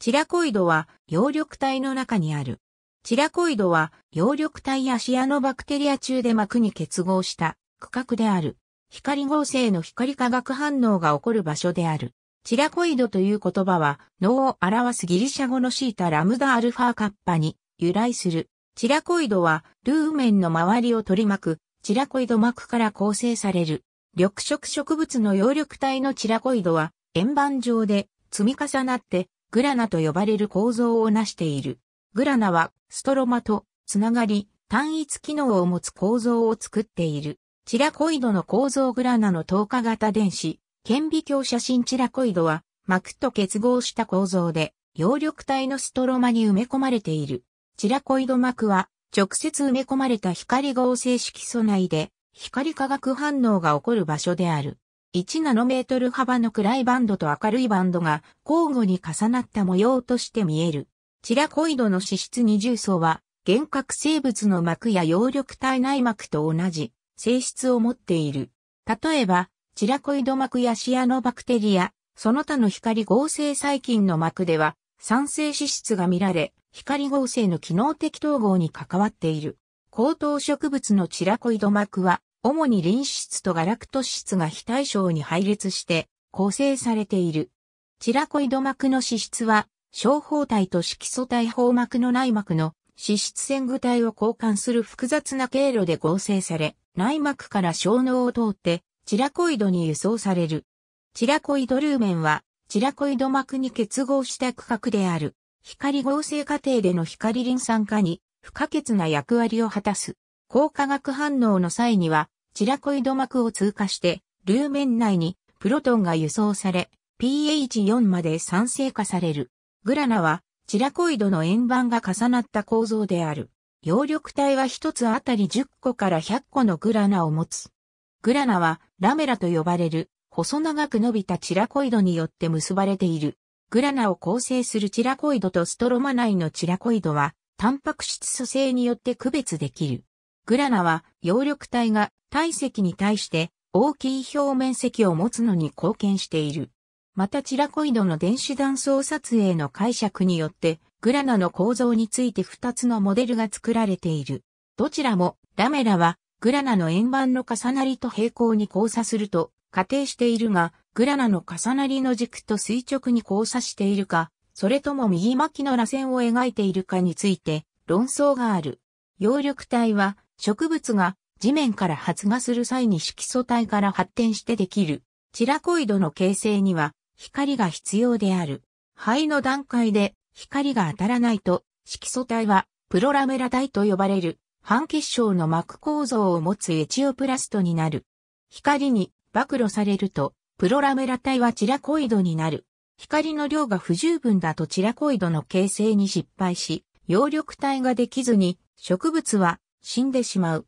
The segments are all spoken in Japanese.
チラコイドは葉緑体の中にある。チラコイドは葉緑体やシアノバクテリア中で膜に結合した区画である。光合成の光化学反応が起こる場所である。チラコイドという言葉は脳を表すギリシャ語のシータラムダアルファカッパに由来する。チラコイドはルーメンの周りを取り巻くチラコイド膜から構成される。緑色植物の葉緑体のチラコイドは円盤状で積み重なってグラナと呼ばれる構造を成している。グラナはストロマとつながり、単一機能を持つ構造を作っている。チラコイドの構造グラナの透過型電子、顕微鏡写真チラコイドは膜と結合した構造で、葉緑体のストロマに埋め込まれている。チラコイド膜は直接埋め込まれた光合成色素内で光化学反応が起こる場所である。1ナノメートル幅の暗いバンドと明るいバンドが交互に重なった模様として見える。チラコイドの脂質二重層は、幻覚生物の膜や葉緑体内膜と同じ性質を持っている。例えば、チラコイド膜やシアノバクテリア、その他の光合成細菌の膜では、酸性脂質が見られ、光合成の機能的統合に関わっている。高等植物のチラコイド膜は、主にリン脂質とガラクト脂質が非対称に配列して構成されている。チラコイド膜の脂質は、小胞体と色素体胞膜の内膜の脂質線具体を交換する複雑な経路で合成され、内膜から小脳を通ってチラコイドに輸送される。チラコイドルーメンは、チラコイド膜に結合した区画である。光合成過程での光リン酸化に不可欠な役割を果たす。高化学反応の際には、チラコイド膜を通過して、ルーメン内にプロトンが輸送され、pH4 まで酸性化される。グラナは、チラコイドの円盤が重なった構造である。葉緑体は一つあたり10個から100個のグラナを持つ。グラナはラメラと呼ばれる細長く伸びたチラコイドによって結ばれている。グラナを構成するチラコイドとストロマ内のチラコイドはタンパク質組成によって区別できる。グラナは葉緑体が体積に対して大きい表面積を持つのに貢献している。またチラコイドの電子断層撮影の解釈によって、グラナの構造について2つのモデルが作られている。どちらも、ラメラは、グラナの円盤の重なりと平行に交差すると仮定しているが、グラナの重なりの軸と垂直に交差しているか、それとも右巻きの螺旋を描いているかについて論争がある。葉緑体は植物が地面から発芽する際に色素体から発展してできるチラコイドの形成には光が必要である。肺の段階で光が当たらないと色素体はプロラメラ体と呼ばれる半結晶の膜構造を持つエチオプラストになる。光に暴露されるとプロラメラ体はチラコイドになる。光の量が不十分だとチラコイドの形成に失敗し、葉緑体ができずに植物は死んでしまう。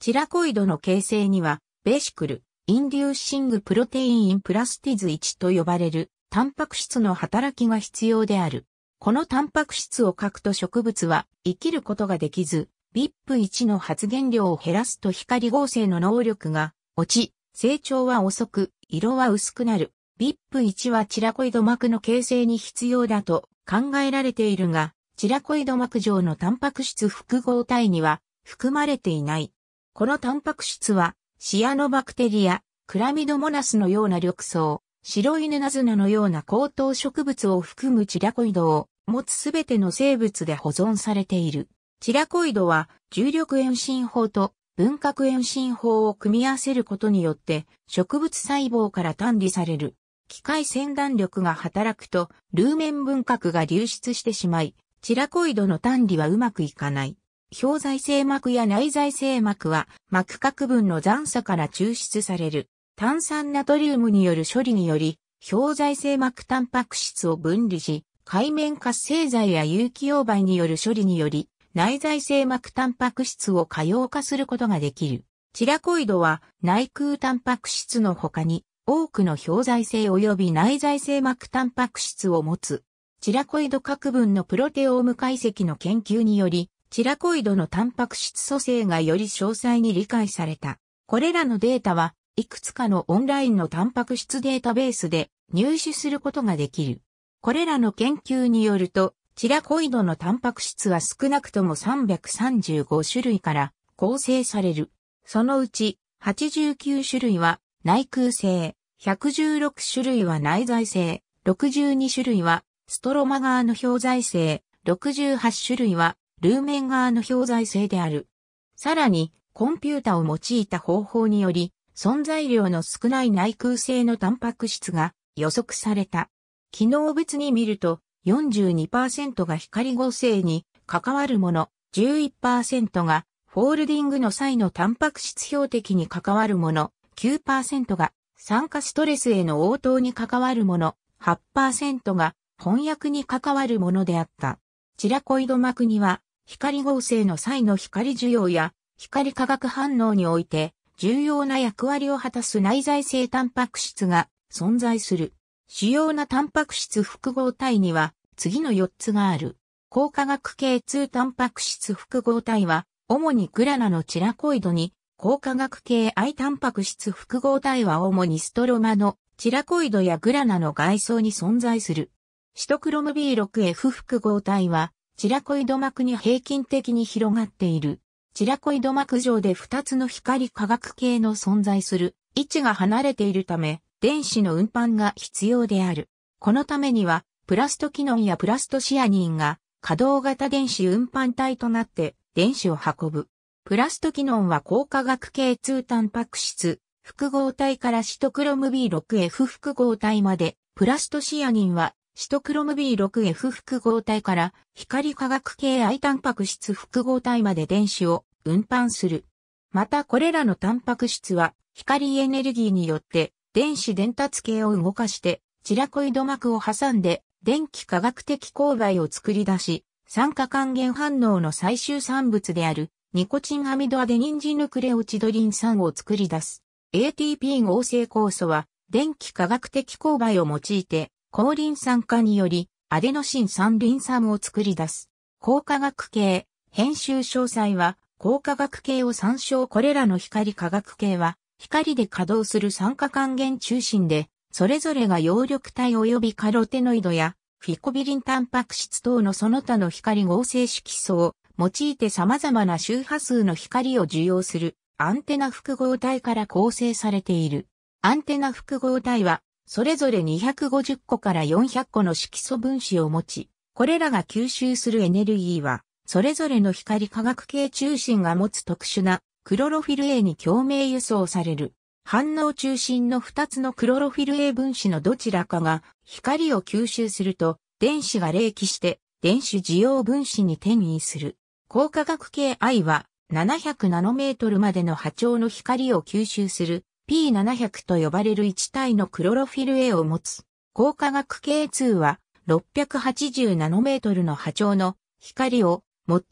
チラコイドの形成には、ベーシクル、インデューシングプロテインプラスティズ1と呼ばれる、タンパク質の働きが必要である。このタンパク質を欠くと植物は生きることができず、VIP1 の発現量を減らすと光合成の能力が落ち、成長は遅く、色は薄くなる。VIP1 はチラコイド膜の形成に必要だと考えられているが、チラコイド膜上のタンパク質複合体には含まれていない。このタンパク質は、シアノバクテリア、クラミドモナスのような緑藻、白イヌナズナのような高等植物を含むチラコイドを持つすべての生物で保存されている。チラコイドは重力遠心法と分核遠心法を組み合わせることによって植物細胞から単離される。機械洗断力が働くとルーメン分核が流出してしまい、チラコイドの単離はうまくいかない。表在性膜や内在性膜は膜核分の残差から抽出される炭酸ナトリウムによる処理により表在性膜タンパク質を分離し、海面活性剤や有機溶媒による処理により内在性膜タンパク質を可用化することができる。チラコイドは内空タンパク質の他に多くの表在性及び内在性膜タンパク質を持つ。チラコイド核分のプロテオーム解析の研究により、チラコイドのタンパク質組成がより詳細に理解された。これらのデータは、いくつかのオンラインのタンパク質データベースで入手することができる。これらの研究によると、チラコイドのタンパク質は少なくとも335種類から構成される。そのうち89種類は内空性、116種類は内在性、62種類はストロマ側の表在性、68種類はルーメン側の表材性である。さらに、コンピュータを用いた方法により、存在量の少ない内空性のタンパク質が予測された。機能別に見ると42%が光合成に関わるもの、11%がフォールディングの際のタンパク質標的に関わるもの、9%が酸化ストレスへの応答に関わるもの、8%が翻訳に関わるものであった。チラコイド膜には光合成の際の光需要や光化学反応において重要な役割を果たす内在性タンパク質が存在する。主要なタンパク質複合体には次の4つがある。高化学系2タンパク質複合体は主にグラナのチラコイドに高化学系 I タンパク質複合体は主にストロマのチラコイドやグラナの外装に存在する。シトクロム B6F 複合体はチラコイド膜に平均的に広がっている。チラコイド膜上で2つの光化学系の存在する位置が離れているため、電子の運搬が必要である。このためには、プラストキノンやプラストシアニンが可動型電子運搬体となって電子を運ぶ。プラストキノンは高化学系2タンパク質、複合体からシトクロム B6F 複合体まで、プラストシアニンはシトクロム B6F 複合体から光化学系 I タンパク質複合体まで電子を運搬する。またこれらのタンパク質は光エネルギーによって電子伝達系を動かしてチラコイド膜を挟んで電気化学的勾配を作り出し、酸化還元反応の最終産物であるニコチンアミドアデニンジヌクレオチドリン酸を作り出す。ATP 合成酵素は電気化学的勾配を用いて光輪酸化により、アデノシンリ輪酸を作り出す。光化学系、編集詳細は、光化学系を参照これらの光化学系は、光で稼働する酸化還元中心で、それぞれが葉緑体及びカロテノイドや、フィコビリンタンパク質等のその他の光合成色素を用いて様々な周波数の光を受容するアンテナ複合体から構成されている。アンテナ複合体はそれぞれ250個から400個の色素分子を持ち、これらが吸収するエネルギーは、それぞれの光化学系中心が持つ特殊なクロロフィル A に共鳴輸送される。反応中心の2つのクロロフィル A 分子のどちらかが光を吸収すると電子が冷気して電子需要分子に転移する。高化学系 I は700ナノメートルまでの波長の光を吸収する P700 と呼ばれる1体のクロロフィル A を持つ。光化学系2は680ナノメートルの波長の光を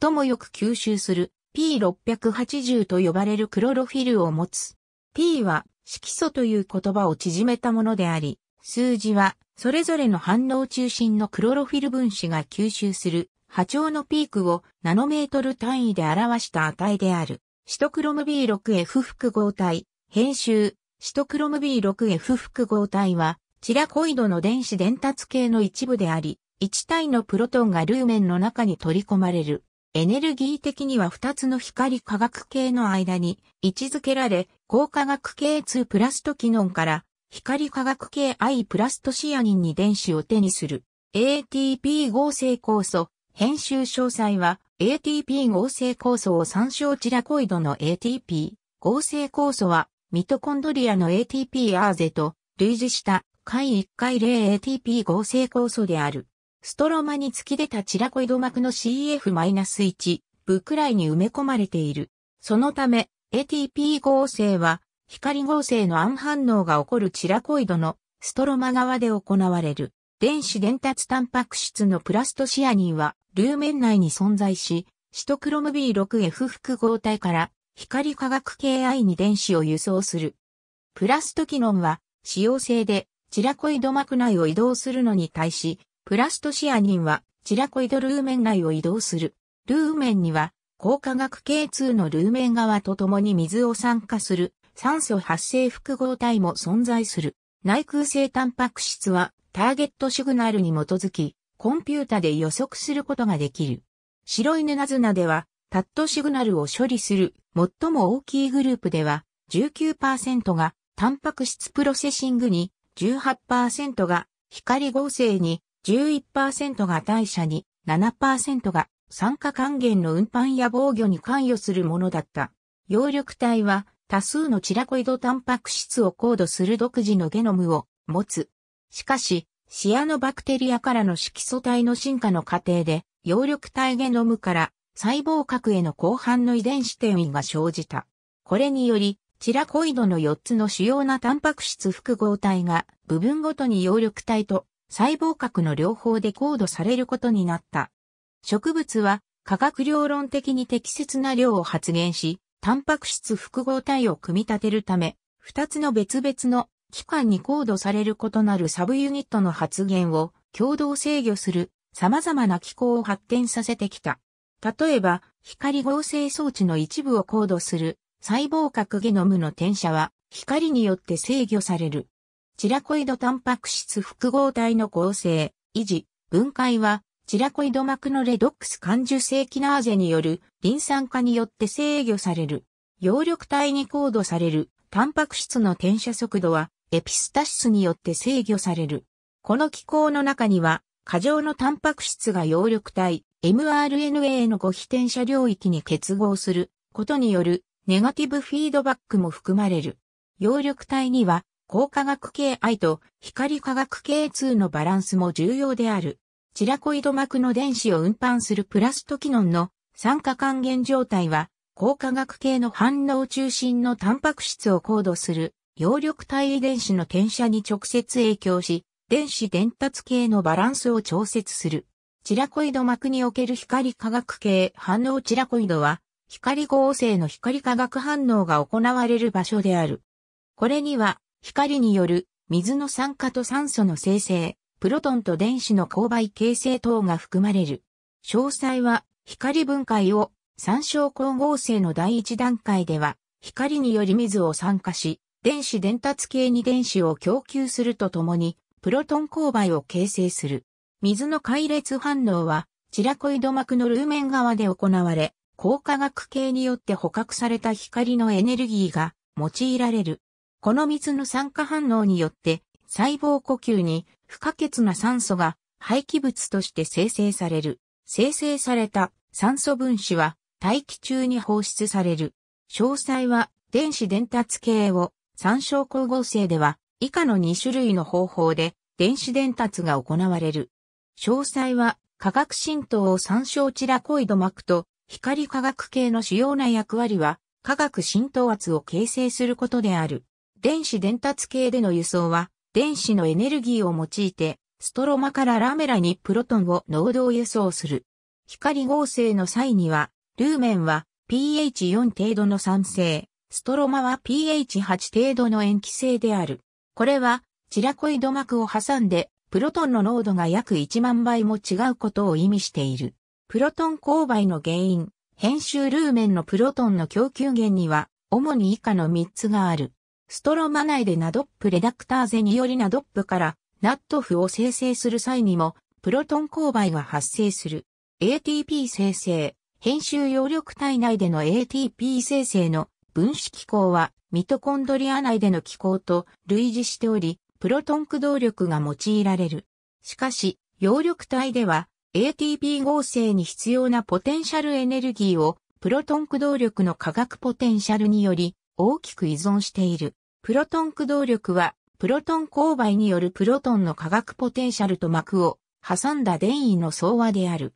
最もよく吸収する P680 と呼ばれるクロロフィルを持つ。P は色素という言葉を縮めたものであり、数字はそれぞれの反応中心のクロロフィル分子が吸収する波長のピークをナノメートル単位で表した値である。シトクロム B6F 複合体編集、シトクロム B6F 複合体は、チラコイドの電子伝達系の一部であり、1体のプロトンがルーメンの中に取り込まれる。エネルギー的には2つの光化学系の間に位置づけられ、高化学系2プラストキノンから光化学系 I プラストシアニンに電子を手にする。ATP 合成酵素、編集詳細は ATP 合成酵素を参照チラコイドの ATP 合成酵素はミトコンドリアの a t p r z と類似した回1回 0ATP 合成酵素である。ストロマに突き出たチラコイド膜の CF-1 部くらいに埋め込まれている。そのため ATP 合成は光合成の暗反応が起こるチラコイドのストロマ側で行われる。電子伝達タンパク質のプラストシアニンはルーメン内に存在し、シトクロム B6F 複合体から光化学系 I に電子を輸送する。プラストキノンは、使用性で、チラコイド膜内を移動するのに対し、プラストシアニンは、チラコイドルーメン内を移動する。ルーメンには、高化学系2のルーメン側と共に水を酸化する、酸素発生複合体も存在する。内空性タンパク質は、ターゲットシグナルに基づき、コンピュータで予測することができる。白いネナズナでは、タットシグナルを処理する最も大きいグループでは19%がタンパク質プロセシングに、18%が光合成に、11%が代謝に、7%が酸化還元の運搬や防御に関与するものだった。葉緑体は多数のチラコイドタンパク質を高度する独自のゲノムを持つ。しかし、シアノバクテリアからの色素体の進化の過程で、葉緑体ゲノムから細胞核への広範の遺伝子転移が生じた。これにより、チラコイドの4つの主要なタンパク質複合体が部分ごとに葉緑体と細胞核の両方でコードされることになった。植物は化学量論的に適切な量を発現し、タンパク質複合体を組み立てるため、2つの別々の機関にコードされる異なるサブユニットの発現を共同制御する様々な機構を発展させてきた。例えば、光合成装置の一部をコードする細胞核ゲノムの転写は光によって制御される。チラコイドタンパク質複合体の合成、維持、分解はチラコイド膜のレドックス感受性キナーゼによるリン酸化によって制御される。葉緑体に高度されるタンパク質の転写速度はエピスタシスによって制御される。この機構の中には過剰のタンパク質が葉緑体、mRNA の誤非転写領域に結合することによるネガティブフィードバックも含まれる。葉緑体には光化学系 I と光化学系2のバランスも重要である。チラコイド膜の電子を運搬するプラストキノンの酸化還元状態は、光化学系の反応中心のタンパク質を高度する葉緑体遺伝子の転写に直接影響し、電子伝達系のバランスを調節する。チラコイド膜における光化学系反応チラコイドは、光合成の光化学反応が行われる場所である。これには、光による水の酸化と酸素の生成、プロトンと電子の勾配形成等が含まれる。詳細は、光分解を参照光合成の第一段階では、光により水を酸化し、電子伝達系に電子を供給するとともに、プロトン勾配を形成する。水の解裂反応は、チラコイド膜のルーメン側で行われ、光化学系によって捕獲された光のエネルギーが用いられる。この水の酸化反応によって、細胞呼吸に不可欠な酸素が廃棄物として生成される。生成された酸素分子は大気中に放出される。詳細は電子伝達系を参照光合成では以下の2種類の方法で電子伝達が行われる。詳細は化学浸透を参照チラコイド膜と光化学系の主要な役割は化学浸透圧を形成することである。電子伝達系での輸送は電子のエネルギーを用いてストロマからラメラにプロトンを濃度輸送する。光合成の際にはルーメンは pH4 程度の酸性、ストロマは pH8 程度の塩基性である。これはチラコイド膜を挟んでプロトンの濃度が約1万倍も違うことを意味している。プロトン勾配の原因、編集ルーメンのプロトンの供給源には、主に以下の3つがある。ストロマ内でナドップレダクターゼによりナドップからナットフを生成する際にも、プロトン勾配が発生する。ATP 生成、編集葉緑体内での ATP 生成の分子機構は、ミトコンドリア内での機構と類似しており、プロトン駆動力が用いられる。しかし、葉緑体では ATP 合成に必要なポテンシャルエネルギーをプロトン駆動力の化学ポテンシャルにより大きく依存している。プロトン駆動力はプロトン勾配によるプロトンの化学ポテンシャルと膜を挟んだ電位の総和である。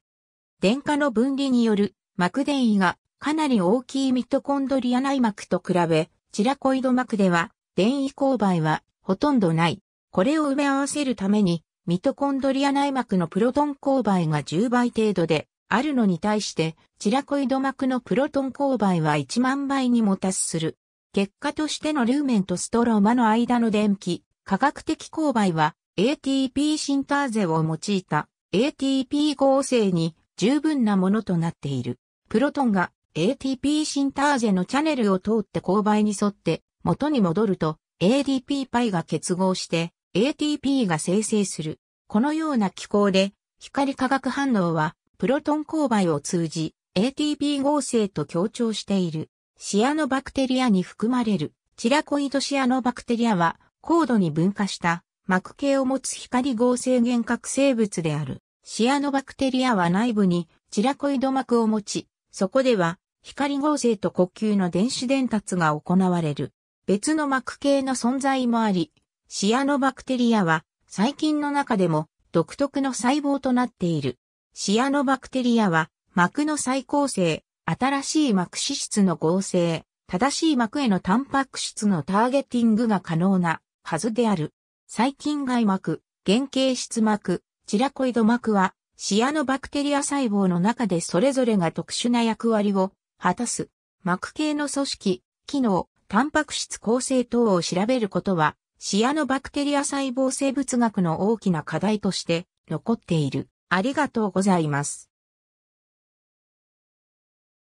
電荷の分離による膜電位がかなり大きいミトコンドリア内膜と比べ、チラコイド膜では電位勾配はほとんどない。これを埋め合わせるために、ミトコンドリア内膜のプロトン勾配が10倍程度で、あるのに対して、チラコイド膜のプロトン勾配は1万倍にも達する。結果としてのルーメンとストローマの間の電気、科学的勾配は ATP シンターゼを用いた ATP 合成に十分なものとなっている。プロトンが ATP シンターゼのチャネルを通って勾配に沿って元に戻ると ADPπ が結合して ATP が生成する。このような機構で光化学反応はプロトン勾配を通じ ATP 合成と強調している。シアノバクテリアに含まれるチラコイドシアノバクテリアは高度に分化した膜系を持つ光合成原核生物である。シアノバクテリアは内部にチラコイド膜を持ち、そこでは光合成と呼吸の電子伝達が行われる。別の膜系の存在もあり、シアノバクテリアは細菌の中でも独特の細胞となっている。シアノバクテリアは膜の再構成、新しい膜脂質の合成、正しい膜へのタンパク質のターゲティングが可能なはずである。細菌外膜、原型質膜、チラコイド膜はシアノバクテリア細胞の中でそれぞれが特殊な役割を果たす。膜系の組織、機能、タンパク質構成等を調べることは、シアノバクテリア細胞生物学の大きな課題として残っている。ありがとうございます。